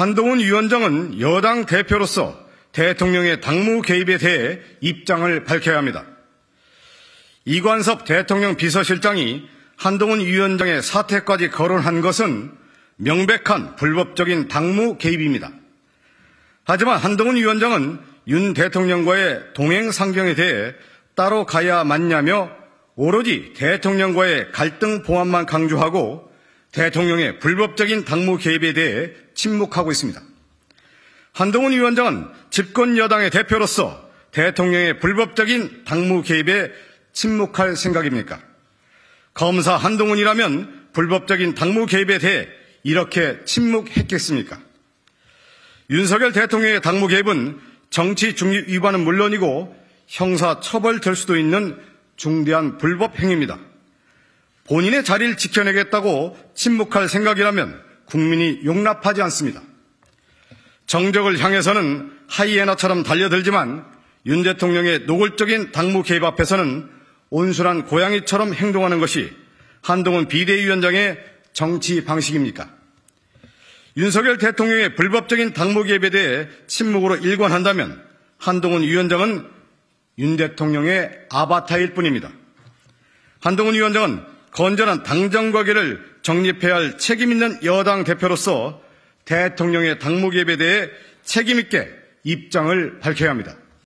한동훈 위원장은 여당 대표로서 대통령의 당무 개입에 대해 입장을 밝혀야 합니다. 이관섭 대통령 비서실장이 한동훈 위원장의 사퇴까지 거론한 것은 명백한 불법적인 당무 개입입니다. 하지만 한동훈 위원장은 윤 대통령과의 동행 상경에 대해 따로 가야 맞냐며 오로지 대통령과의 갈등 보완만 강조하고 대통령의 불법적인 당무 개입에 대해 침묵하고 있습니다. 한동훈 위원장은 집권 여당의 대표로서 대통령의 불법적인 당무 개입에 침묵할 생각입니까? 검사 한동훈이라면 불법적인 당무 개입에 대해 이렇게 침묵했겠습니까? 윤석열 대통령의 당무 개입은 정치 중립 위반은 물론이고 형사 처벌될 수도 있는 중대한 불법 행위입니다. 본인의 자리를 지켜내겠다고 침묵할 생각이라면 국민이 용납하지 않습니다. 정적을 향해서는 하이에나처럼 달려들지만 윤 대통령의 노골적인 당무 개입 앞에서는 온순한 고양이처럼 행동하는 것이 한동훈 비대위원장의 정치 방식입니까? 윤석열 대통령의 불법적인 당무 개입에 대해 침묵으로 일관한다면 한동훈 위원장은 윤 대통령의 아바타일 뿐입니다. 한동훈 위원장은 건전한 당정관계를 정립해야 할 책임있는 여당 대표로서 대통령의 당무 개입에 대해 책임있게 입장을 밝혀야 합니다.